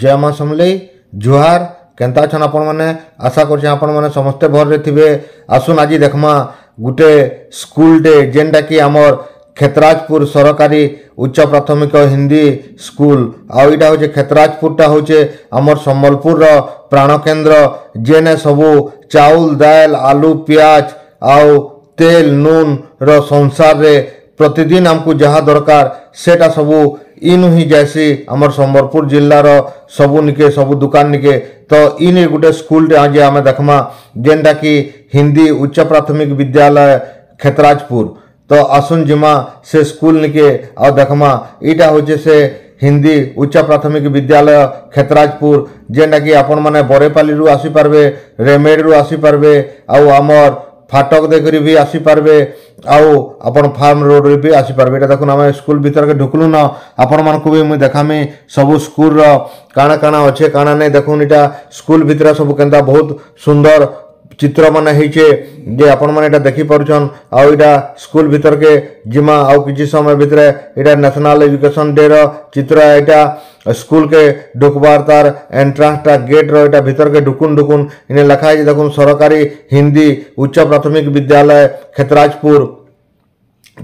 ଜୟ ମା ସମଲେଇ ଜୁହାର କେନ୍ତା ଅଛନ୍ ଆପଣମାନେ ଆଶା କରୁଛେଁ ଆପଣମାନେ ସମସ୍ତେ ଭଲରେ ଥିବେ ଆସୁନ୍ ଆଜି ଦେଖ୍ମା ଗୁଟେ ସ୍କୁଲ୍ଟେ ଯେନ୍ଟାକି ଆମର୍ ଖେତରାଜପୁର ସରକାରୀ ଉଚ୍ଚ ପ୍ରାଥମିକ ହିନ୍ଦୀ ସ୍କୁଲ ଆଉ ଏଇଟା ହେଉଛି ଖେତରାଜପୁରଟା ହେଉଛେ ଆମର ସମ୍ବଲପୁରର ପ୍ରାଣକେନ୍ଦ୍ର ଯେନେ ସବୁ ଚାଉଲ ଦାଲ ଆଲୁ ପିଆଜ ଆଉ ତେଲ ନୁନର ସଂସାରରେ ପ୍ରତିଦିନ ଆମକୁ ଯାହା ଦରକାର ସେଟା ସବୁ इन ही जैसी आम सम्बलपुर जिलार निके सब दुकान निके तो इन गोटे स्कूल आज आम देखमा जेनटा कि हिंदी उच्च प्राथमिक विद्यालय खेतराजपुर तो आसुन जिमा से स्कूल निके और देखमा इटा हूँ से हिंदी उच्च प्राथमिक विद्यालय खेतराजपुर जेनटा कि आपण मैंने बरेपाली आसीपारे रू आसीपारे आमर ଫାଟକ ଦେଇକରି ବି ଆସିପାରିବେ ଆଉ ଆପଣ ଫାର୍ମ ରୋଡ଼ରେ ବି ଆସିପାରିବେ ଏଇଟା ଦେଖୁନ୍ ଆମେ ସ୍କୁଲ ଭିତରକେ ଢୁକଲୁନ ଆପଣମାନଙ୍କୁ ବି ମୁଇଁ ଦେଖାମି ସବୁ ସ୍କୁଲର କାଣା କାଣା ଅଛେ କାଣା ନାଇଁ ଦେଖୁନ୍ ଇଟା ସ୍କୁଲ ଭିତରେ ସବୁ କେନ୍ତା ବହୁତ ସୁନ୍ଦର ଚିତ୍ରମାନେ ହେଇଛେ ଯେ ଆପଣମାନେ ଏଇଟା ଦେଖିପାରୁଛନ୍ ଆଉ ଏଇଟା ସ୍କୁଲ ଭିତରକେ ଯିମା ଆଉ କିଛି ସମୟ ଭିତରେ ଏଇଟା ନ୍ୟାସନାଲ ଏଜୁକେସନ ଡେର ଚିତ୍ର ଏଇଟା স্কুল কে ঢুকবার তার এন্ট্রান্সটা গেট রয়েটা ভিতরকে ঢুকুন ঢুকুন ইনে লেখা হয়েছে দেখুন সরকারি হিন্দি উচ্চ প্রাথমিক বিদ্যালয় ক্ষেতরাজপুর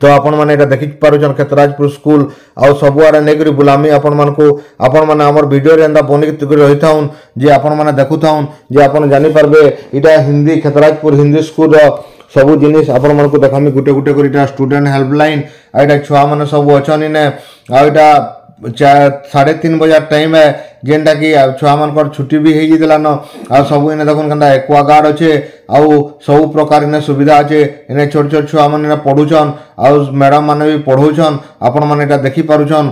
तो आपण मैंने यहाँ देखी पारुन क्षेत्रराजपुर स्कूल आउ सबुआ नहीं बुलामी आपण मानक आपण मैंने भिडियो एंता बनिक रही था जी आपण मैंने देखु था जी आप जानीपारे इटा हिंदी क्षेत्रराजपुर हिंदी स्कूल सब जिन आपण मैं देखामी गोटे गोटे कर स्टूडेंट हेल्पलाइन आ छुआ मैंने सब अच्छे आईटा ଚାର ସାଢ଼େ ତିନି ବଜାର ଟାଇମ୍ ଏ ଯେନ୍ଟାକି ଛୁଆମାନଙ୍କର ଛୁଟି ବି ହେଇଯାଇଥିଲାନ ଆଉ ସବୁ ଇନେ ଦେଖୁନ୍ କେନ୍ତା ଏକ୍ୱାଗାର୍ଡ଼ ଅଛେ ଆଉ ସବୁ ପ୍ରକାର ଇନେ ସୁବିଧା ଅଛେ ଇନେ ଛୋଟ ଛୋଟ ଛୁଆମାନେ ଇନେ ପଢ଼ୁଛନ୍ ଆଉ ମ୍ୟାଡ଼ାମ୍ମାନେ ବି ପଢ଼ଉଛନ୍ ଆପଣମାନେ ଏଇଟା ଦେଖିପାରୁଛନ୍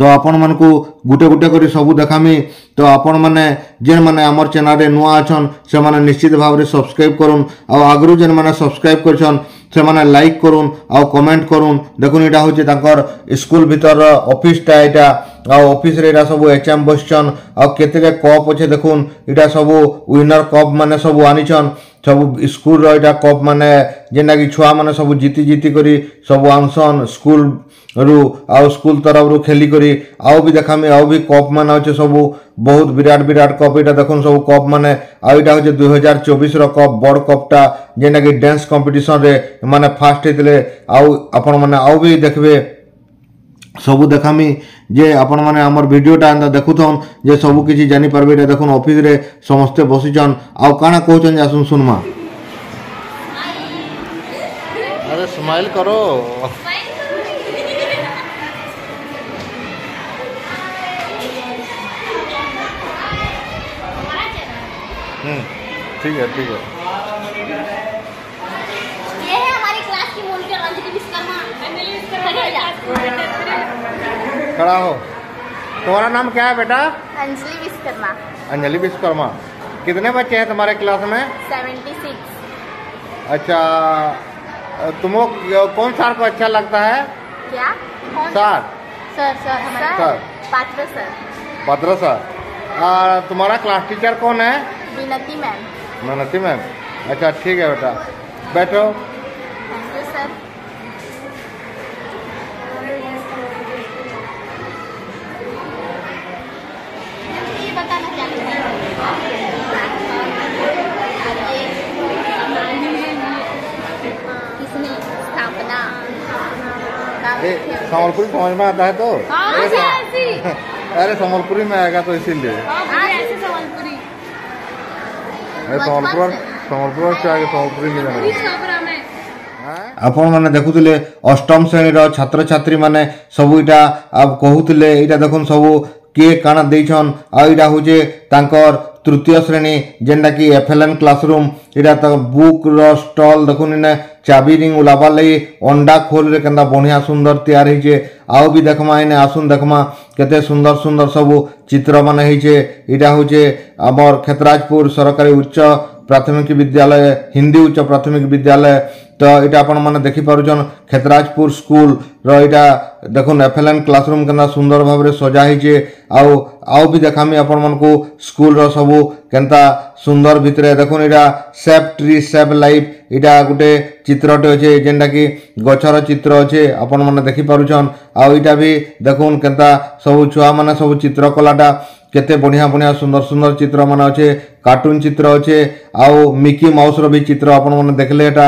ତ ଆପଣମାନଙ୍କୁ ଗୋଟେ ଗୋଟେ କରି ସବୁ ଦେଖାମି ତ ଆପଣମାନେ ଯେନ୍ମାନେ ଆମର ଚ୍ୟାନେଲ୍ରେ ନୂଆ ଅଛନ୍ ସେମାନେ ନିଶ୍ଚିତ ଭାବରେ ସବସ୍କ୍ରାଇବ୍ କରୁନ୍ ଆଉ ଆଗରୁ ଯେନ୍ମାନେ ସବସ୍କ୍ରାଇବ୍ କରିଛନ୍ সেমানে ଲାଇକ୍ କରୁନ୍ ଆଉ କମେଣ୍ଟ କରୁନ୍ ଦେଖୁନ୍ ଏଇଟା ହେଉଛି ତାଙ୍କର ସ୍କୁଲ ଭିତରର ଅଫିସଟା ଏଇଟା ଆଉ ଅଫିସରେ ଏଇଟା ସବୁ ଏଚ୍ ଏମ୍ ବସିଛନ୍ ଆଉ କେତେଟା କପ୍ ଅଛେ ଦେଖୁନ୍ ଏଇଟା ସବୁ ୱିନର କପ୍ ମାନେ ସବୁ ଆନିଛନ୍ ସବୁ ସ୍କୁଲ୍ର ଏଇଟା କପ୍ ମାନେ ଯେନ୍ଟାକି ଛୁଆମାନେ ସବୁ ଜିତି ଜିତି କରି ସବୁ ଆନସନ୍ ସ୍କୁଲ୍ରୁ ଆଉ ସ୍କୁଲ୍ ତରଫରୁ ଖେଲିକରି ଆଉ ବି ଦେଖାମି ଆଉ ବି କପ୍ମାନେ ଅଛେ ସବୁ ବହୁତ ବିରାଟ ବିରାଟ କପ୍ ଏଇଟା ଦେଖୁନ୍ ସବୁ କପ୍ ମାନେ ଆଉ ଏଇଟା ହଉଛେ ଦୁଇ ହଜାର ଚବିଶର କପ୍ ବଡ଼ କପ୍ଟା ଯେନ୍ଟାକି ଡ୍ୟାନ୍ସ କମ୍ପିଟିସନ୍ରେ ମାନେ ଫାର୍ଷ୍ଟ ହେଇଥିଲେ ଆଉ ଆପଣମାନେ ଆଉ ବି ଦେଖିବେ ସବୁ ଦେଖାମି ଯେ ଆପଣମାନେ ଆମର ଭିଡ଼ିଓଟା ଏନ୍ତା ଦେଖୁଛନ୍ ଯେ ସବୁ କିଛି ଜାଣିପାରିବେ ଏଇଟା ଦେଖୁନ୍ ଅଫିସରେ ସମସ୍ତେ ବସିଛନ୍ ଆଉ କାଣା କହୁଛନ୍ ଯେ ଆସୁନ୍ ଶୁନ୍ମା ଆରେ ସ୍ମାଇଲ୍ କର ठीक है ठीक है ये है हमारी क्लास की मोनिटर अंजलि विश्वकर्मा अंजलि विश्वकर्मा खड़ा हो तुम्हारा नाम क्या है बेटा अंजलि विश्वकर्मा अंजलि विश्वकर्मा कितने बच्चे हैं तुम्हारे क्लास में सेवेंटी सिक्स अच्छा तुमको कौन सार को अच्छा लगता है क्या sir sir sir sir Patra sir Patra sir तुम्हारा क्लास टीचर कौन है मिनती मैम मिनती मैम अच्छा ठीक है बेटा बैठो ସମ୍ବଲପୁରୀ ପହଞ୍ଚ ମା ଆଧା ତ ଆରେ ସମ୍ବଲପୁରୀ ମା ଏକା ତ ଇସିଲେ ସମ୍ବଲପୁର ସମ୍ବଲପୁର ଛୁଆକେ ସମ୍ବଲପୁରୀ ମିଳିଲା ଆପଣମାନେ ଦେଖୁଥିଲେ ଅଷ୍ଟମ ଶ୍ରେଣୀର ଛାତ୍ରଛାତ୍ରୀମାନେ ସବୁ ଇଟା କହୁଥିଲେ ଏଇଟା ଦେଖୁନ୍ ସବୁ କିଏ କାଣା ଦେଇଛନ୍ ଆଉ ଏଇଟା ହଉଛେ ତାଙ୍କର তৃতীয় শ্রেণী ଯେନ୍ଟାକି ଏଫଏଲ୍ଏନ୍ କ୍ଲାସରୁମ୍ ଇଟା ତ ବୁକ୍ର ଷ୍ଟଲ୍ ଦେଖୁନି ନେ ଚାବି ରିଙ୍ଗ ଉଲାବାର୍ ଲାଗି ଅଣ୍ଡା ଖୋଲ୍ରେ କେନ୍ତା ବଢ଼ିଆ ସୁନ୍ଦର ତିଆରି ହେଇଛେ ଆଉ ବି ଦେଖ୍ମା ଇନେ ଆସୁନ୍ ଦେଖ୍ମା କେତେ ସୁନ୍ଦର ସୁନ୍ଦର ସବୁ ଚିତ୍ରମାନେ ହେଇଛେ ଇଟା ହଉଛେ ଆମର୍ କ୍ଷେତରାଜପୁର ସରକାରୀ ଉଚ୍ଚ ପ୍ରାଥମିକ ବିଦ୍ୟାଳୟ ହିନ୍ଦୀ ଉଚ୍ଚ ପ୍ରାଥମିକ ବିଦ୍ୟାଳୟ তো এটা আপনার মানে দেখিপারুছন ক্ষেতরাজপুর স্কুলর এটা দেখুন এফএলএন ক্লাসরুম কেনা সুন্দর ভাবে সজা হয়েছে আউ আউ বি দেখামি আপনার স্কুলর সবু কেনতা সুন্দর ভিতরে দেখুন এটা সেপ ট্রি সেপ লাইফ এটা গোটে চিত্রটে অছে যেটাকি গছর চিত্র অছে আপনার মানে দেখিপারুছন আউ এটা বি দেখুন কেনতা সবু ছুয়া মানে সবু চিত্রকলাটা କେତେ ବଢ଼ିଆ ବଢ଼ିଆ ସୁନ୍ଦର ସୁନ୍ଦର ଚିତ୍ରମାନେ ଅଛେ କାର୍ଟୁନ୍ ଚିତ୍ର ଅଛେ ଆଉ ମିକି ମାଉସ୍ର ବି ଚିତ୍ର ଆପଣମାନେ ଦେଖିଲେ ଏଇଟା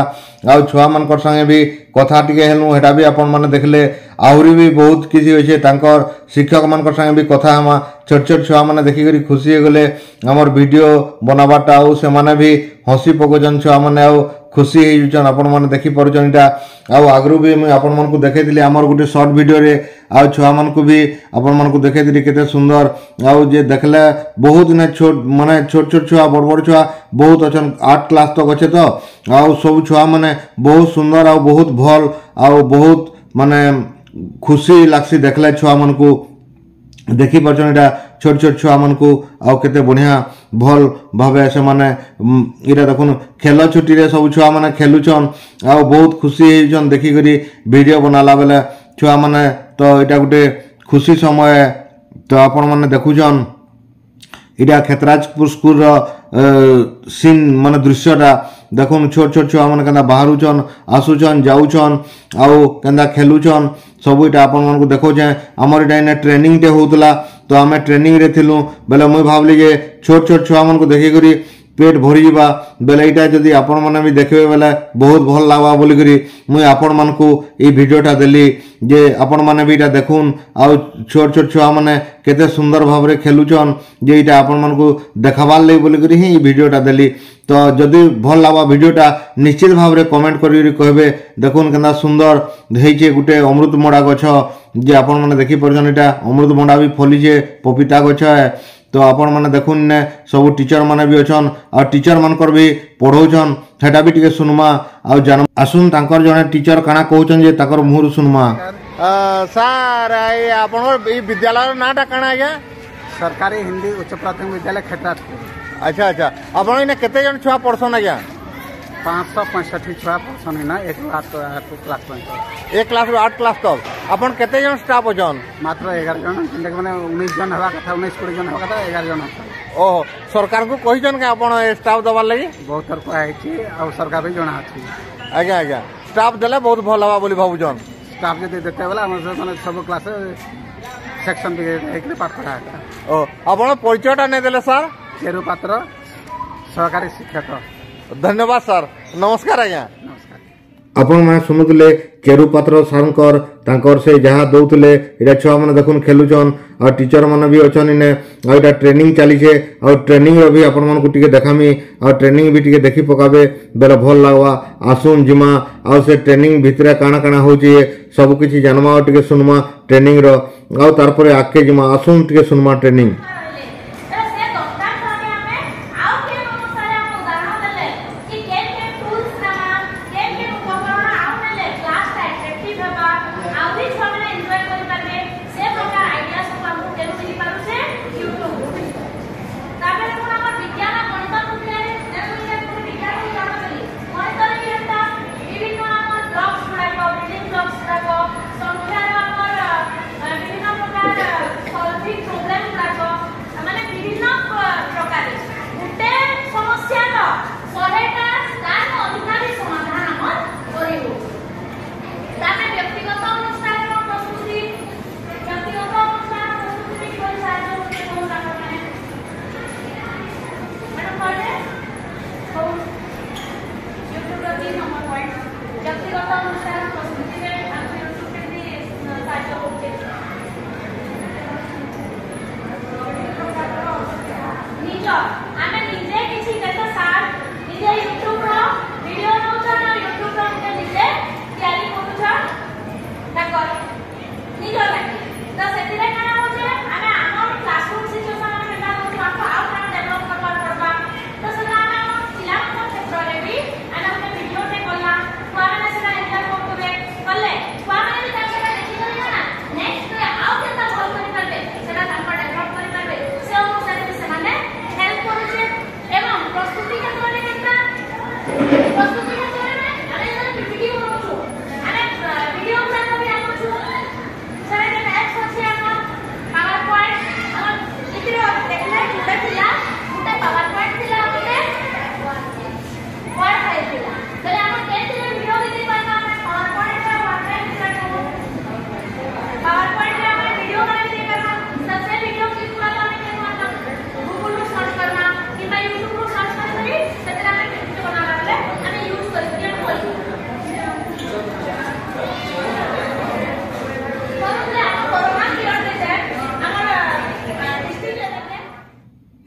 ଆଉ ଛୁଆମାନଙ୍କର ସାଙ୍ଗେ ବି କଥା ଟିକେ ହେଲୁ ହେଟା ବି ଆପଣମାନେ ଦେଖିଲେ ଆହୁରି ବି ବହୁତ କିଛି ଅଛେ ତାଙ୍କର ଶିକ୍ଷକମାନଙ୍କର ସାଙ୍ଗେ ବି କଥା ହେମା ଛୋଟ ଛୋଟ ଛୁଆମାନେ ଦେଖିକରି ଖୁସି ହେଇଗଲେ ଆମର ଭିଡ଼ିଓ ବନାବାରଟା ଆଉ ସେମାନେ ବି ହସି ପକଉଛନ୍ ଛୁଆମାନେ ଆଉ ଖୁସି ହେଇଯାଉଛନ୍ ଆପଣମାନେ ଦେଖିପାରୁଛନ୍ ଏଇଟା ଆଉ ଆଗରୁ ବି ମୁଇଁ ଆପଣମାନଙ୍କୁ ଦେଖେଇଥିଲି ଆମର ଗୋଟେ ସର୍ଟ ଭିଡ଼ିଓରେ आउ छुआ मानक भी आपण मानक देखेदी के सुंदर आउ जे देखले बहुत दिन छोट मानने छोट छोट छुआ बड़ बड़ छुआ बहुत अच्छा आठ क्लास तक अच्छे तो आउ सब छुआ मैंने बहुत सुंदर आउ बहुत भल आउ बहुत मानने खुशी लग्सी देखले छुआ मानक देखी पार्छन या छोट छोट छुआ मानक आते बढ़िया भल भाव से मैंने यहाँ देख खेल छुट्टी सब छुआ मैंने खेलुन आउ बहुत खुशी होती भिड बनाला बेले छुआ मैंने ତ ଏଇଟା ଗୋଟେ ଖୁସି ସମୟ ତ ଆପଣମାନେ ଦେଖୁଛନ୍ ଏଇଟା କ୍ଷେତ୍ରାଜପୁର ସ୍କୁଲର ସିନ୍ ମାନେ ଦୃଶ୍ୟଟା ଦେଖୁନ୍ ଛୋଟ ଛୋଟ ଛୁଆମାନେ କେନ୍ତା ବାହାରୁଛନ୍ ଆସୁଛନ୍ ଯାଉଛନ୍ ଆଉ କେନ୍ତା ଖେଲୁଛନ୍ ସବୁ ଇଟା ଆପଣମାନଙ୍କୁ ଦେଖଉଛେଁ ଆମର ଇଟା ଇନେ ଟ୍ରେନିଂଟେ ହଉଥିଲା ତ ଆମେ ଟ୍ରେନିଂରେ ଥିଲୁ ବେଲେ ମୁଇଁ ଭାବଲି ଯେ ଛୋଟ ଛୋଟ ଛୁଆମାନଙ୍କୁ ଦେଖିକରି পেট ভরিযা বেলে এইটা যদি আপন মানে ବି ଦେଖିବେ ବେଲେ ବହୁତ ଭଲ ଲାଗ୍ବା ବୋଲିକରି ମୁଇଁ ଆପଣମାନଙ୍କୁ ଏଇ ଭିଡ଼ିଓଟା ଦେଲି ଯେ ଆପଣମାନେ ବି ଏଇଟା ଦେଖୁନ୍ ଆଉ ଛୋଟ ଛୋଟ ଛୁଆମାନେ କେତେ ସୁନ୍ଦର ଭାବରେ ଖେଲୁଛନ୍ ଯେ ଏଇଟା ଆପଣମାନଙ୍କୁ ଦେଖବାର୍ ଲାଗି ବୋଲିକରି ହିଁ ଏଇ ଭିଡ଼ିଓଟା ଦେଲି ତ ଯଦି ଭଲ ଲାଗ୍ବା ଭିଡ଼ିଓଟା ନିଶ୍ଚିତ ଭାବରେ କମେଣ୍ଟ କରିକିରି କହିବେ ଦେଖୁନ୍ କେନ୍ତା ସୁନ୍ଦର ହେଇଛେ ଗୋଟେ ଅମୃତମଣ୍ଡା ଗଛ ଯେ ଆପଣମାନେ ଦେଖିପାରୁଛନ୍ ଏଇଟା ଅମୃତମଣ୍ଡା ବି ଫଳିଛେ ପପିତା ଗଛ तो आपण मैंने देखुन सब टीचर मैंने भी अच्छा आ टीचर मान भी पढ़ाऊन सेटा भी सुनमा आ जान आसन तर जो टीचर कण कौन जे तक मुहर सुनमा सर आप विद्यालय नाटा कण आज सरकारी हिंदी उच्च प्राथमिक विद्यालय खेटा अच्छा अच्छा आपने छुआ पढ़सन आज्ञा पाँच सौ पैंसठ छुआ पर्सन है एक क्लास पंचायत एक क्लास आठ क्लास तक आपन जन स्टाफ अछन मात्र एगार जन जो उन्नीस जन हवा कथा उन्नीस कोड़े जन हवा कथा 11 जन ओ सरकार को कही जन के स्टाफ दबार लागि बहुत थर कहा सरकार भी जना अछि आज्ञा आज्ञा स्टाफ देले बहुत भल हवा बोली भाबु स्टाफ जी देते वाला हमर सब क्लास सेक्शन पाठ पढ़ा ओ आपन परिचयटा नै देले सर शेरू पात्र सरकारी शिक्षक ଧନ୍ୟବାଦ ସାର୍ ନମସ୍କାର ଆଜ୍ଞା ଆପଣମାନେ ଶୁଣୁଥିଲେ କେରୁପାତ୍ର ସାର୍ଙ୍କର ତାଙ୍କର ସେ ଯାହା ଦଉଥିଲେ ଏଇଟା ଛୁଆମାନେ ଦେଖୁନ୍ ଖେଲୁଛନ୍ ଆଉ ଟିଚର୍ମାନେ ବି ଅଛନ୍ ଇନେ ଆଉ ଏଇଟା ଟ୍ରେନିଂ ଚାଲିଛେ ଆଉ ଟ୍ରେନିଂର ବି ଆପଣମାନଙ୍କୁ ଟିକେ ଦେଖାମି ଆଉ ଟ୍ରେନିଂ ବି ଟିକେ ଦେଖି ପକାବେ ବେଲେ ଭଲ୍ ଲାଗ୍ବା ଆସୁନ୍ ଯିମା ଆଉ ସେ ଟ୍ରେନିଂ ଭିତରେ କାଣା କାଣା ହଉଛେ ସବୁକିଛି ଜାନ୍ମା ଆଉ ଟିକେ ଶୁନ୍ମା ଟ୍ରେନିଂର ଆଉ ତାର୍ପରେ ଆଗ୍କେ ଯିମା ଆସୁନ୍ ଟିକେ ଶୁନ୍ମା ଟ୍ରେନିଂ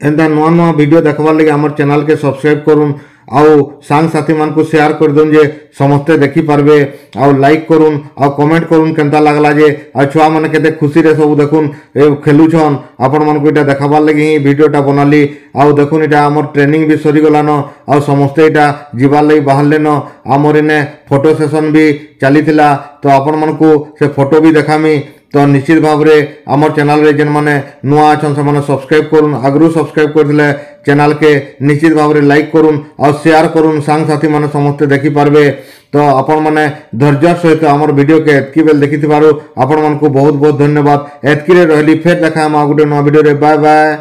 ଏନ୍ତା ନୂଆ ନୂଆ ଭିଡ଼ିଓ ଦେଖ୍ବାର୍ ଲାଗି ଆମର ଚ୍ୟାନେଲ୍କେ ସବସ୍କ୍ରାଇବ୍ କରୁନ୍ ଆଉ ସାଙ୍ଗସାଥିମାନଙ୍କୁ ସେୟାର କରିଦଉନ୍ ଯେ ସମସ୍ତେ ଦେଖିପାରିବେ ଆଉ ଲାଇକ୍ କରୁନ୍ ଆଉ କମେଣ୍ଟ କରୁନ୍ କେନ୍ତା ଲାଗ୍ଲା ଯେ ଆଉ ଛୁଆମାନେ କେତେ ଖୁସିରେ ସବୁ ଦେଖୁନ୍ ଏ ଖେଲୁଛନ୍ ଆପଣମାନଙ୍କୁ ଏଇଟା ଦେଖାବାର୍ ଲାଗି ହିଁ ଭିଡ଼ିଓଟା ବନାଲି ଆଉ ଦେଖୁନ୍ ଏଇଟା ଆମର ଟ୍ରେନିଂ ବି ସରିଗଲାନ ଆଉ ସମସ୍ତେ ଏଇଟା ଯିବାର୍ ଲାଗି ବାହାରିଲେନ ଆମର ଏନେ ଫଟୋ ସେସନ୍ ବି ଚାଲିଥିଲା ତ ଆପଣମାନଙ୍କୁ ସେ ଫଟୋ ବି ଦେଖାମି তো নিশ্চিত ভাবে আমার চ্যানেলে যে মানে নয় আছেন সে সবসক্রাইব করুন আগ্রু সবসক্রাইব করে চ্যানেলকে নিশ্চিত ভাবে লাইক করুন আেয়ার করুন সাংসাথী মানে সমস্ত দেখি পারবে তো আপন মানে ধৈর্য সহিত আমার ভিডিওকে এতকি বেল দেখি আপন মানুষ বহুত বহুত ধন্যবাদ এতকি রে রহলি ফের দেখা আমার গোটে নয় ভিডিওরে বাই বাই